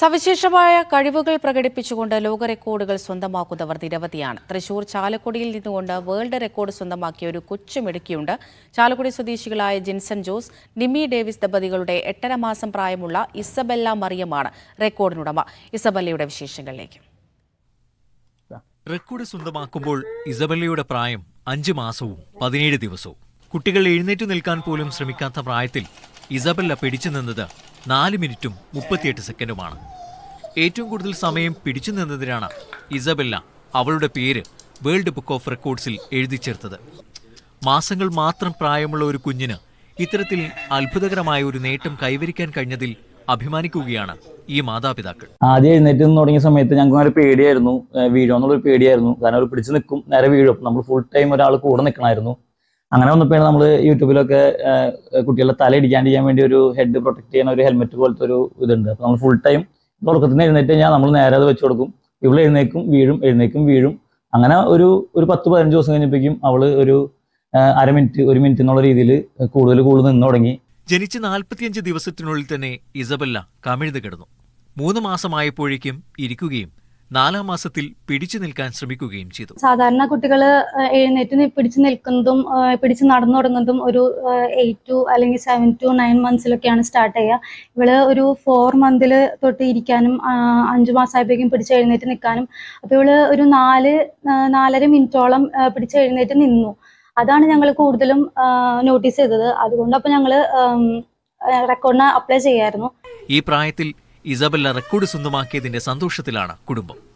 സവിശേഷമായ കഴിവുകൾ പ്രകടിപ്പിച്ചുകൊണ്ട് ലോക റെക്കോർഡുകൾ സ്വന്തമാക്കുന്നവർ നിരവധിയാണ് തൃശൂർ ചാലക്കുടിയിൽ നിന്നുകൊണ്ട് വേൾഡ് റെക്കോർഡ് സ്വന്തമാക്കിയ ഒരു കൊച്ചുമിടുക്കിയുണ്ട് ചാലക്കുടി സ്വദേശികളായ ജിൻസൺ ജോസ് നിമി ഡേവിസ് ദമ്പതികളുടെ എട്ടര മാസം പ്രായമുള്ള ഇസബെല്ല മറിയമാണ് റെക്കോർഡിനുടമ ഇസബല്ലയുടെ വിശേഷങ്ങളിലേക്ക് റെക്കോർഡ് സ്വന്തമാക്കുമ്പോൾ ഇസബല്ലയുടെ പ്രായം അഞ്ച് മാസവും പതിനേഴ് ദിവസവും കുട്ടികൾ എഴുന്നേറ്റ് നിൽക്കാൻ പോലും ശ്രമിക്കാത്ത പ്രായത്തിൽ ഇസബെല്ല പിടിച്ചു നിന്നത് നാല് മിനിറ്റും മുപ്പത്തിയെട്ട് സെക്കൻഡുമാണ് ഏറ്റവും കൂടുതൽ സമയം പിടിച്ചു നിന്നതിനാണ് ഇസബെല്ല അവളുടെ പേര് വേൾഡ് ബുക്ക് ഓഫ് റെക്കോർഡ്സിൽ എഴുതി ചേർത്തത് മാസങ്ങൾ മാത്രം പ്രായമുള്ള ഒരു കുഞ്ഞിന് ഇത്തരത്തിൽ അത്ഭുതകരമായ ഒരു നേട്ടം കൈവരിക്കാൻ കഴിഞ്ഞതിൽ അഭിമാനിക്കുകയാണ് ഈ മാതാപിതാക്കൾ ആദ്യം എഴുന്നേറ്റ് തുടങ്ങിയ സമയത്ത് ഞങ്ങൾക്ക് ഒരു പേടിയായിരുന്നു വീഴുമെന്നുള്ളൊരു പേടിയായിരുന്നു കാരണം അവർ പിടിച്ചു നിൽക്കും നേരെ വീഴും നമ്മൾ ഫുൾ ടൈം ഒരാൾ കൂടെ നിൽക്കണമായിരുന്നു അങ്ങനെ വന്നപ്പോഴാണ് നമ്മൾ യൂട്യൂബിലൊക്കെ കുട്ടികളുടെ തല ചെയ്യാൻ വേണ്ടി ഒരു ഹെഡ് പ്രൊട്ടക്ട് ചെയ്യുന്ന ഒരു ഹെൽമെറ്റ് പോലത്തെ ഒരു ഇതുണ്ട് അപ്പോൾ നമ്മൾ ഫുൾ ടൈം ഉറക്കത്തിന് എഴുന്നേറ്റ് കഴിഞ്ഞാൽ നമ്മൾ നേരെ അത് വെച്ച് കൊടുക്കും ഇവിടെ എഴുന്നേക്കും വീഴും എഴുന്നേക്കും വീഴും അങ്ങനെ ഒരു ഒരു പത്ത് പതിനഞ്ച് ദിവസം കഴിഞ്ഞപ്പോഴേക്കും അവള് ഒരു അര മിനിറ്റ് ഒരു മിനിറ്റ് എന്നുള്ള രീതിയിൽ കൂടുതൽ കൂടുതൽ നിന്ന് തുടങ്ങി ജനിച്ച് നാൽപ്പത്തിയഞ്ച് ദിവസത്തിനുള്ളിൽ തന്നെ ഇസബെല്ല കമിഴ്ന്നു കിടന്നു മൂന്ന് മാസമായപ്പോഴേക്കും ഇരിക്കുകയും നാലാം മാസത്തിൽ പിടിച്ചു നിൽക്കാൻ ശ്രമിക്കുകയും ചെയ്തു സാധാരണ കുട്ടികൾ എഴുന്നേറ്റ് പിടിച്ചു നിൽക്കുന്നതും പിടിച്ചു നടന്നു തുടങ്ങുന്നതും ഒരു എയ്റ്റ് ടു അല്ലെങ്കിൽ സെവൻ ടു നയൻ മന്ത്സിലൊക്കെയാണ് സ്റ്റാർട്ട് ചെയ്യുക ഇവള് ഒരു ഫോർ മന്തിൽ തൊട്ട് ഇരിക്കാനും അഞ്ചു മാസമായപ്പോഴേക്കും പിടിച്ച് എഴുന്നേറ്റ് നിൽക്കാനും അപ്പൊ ഇവള് ഒരു നാല് നാലര മിനിറ്റോളം പിടിച്ച് എഴുന്നേറ്റ് നിന്നു അതാണ് ഞങ്ങൾ കൂടുതലും നോട്ടീസ് ചെയ്തത് അതുകൊണ്ട് അപ്പോൾ ഞങ്ങൾ റെക്കോർഡിന് അപ്ലൈ ചെയ്യായിരുന്നു ഈ പ്രായത്തിൽ ഇസബെല്ല റെക്കോർഡ് സ്വന്തമാക്കിയതിന്റെ സന്തോഷത്തിലാണ് കുടുംബം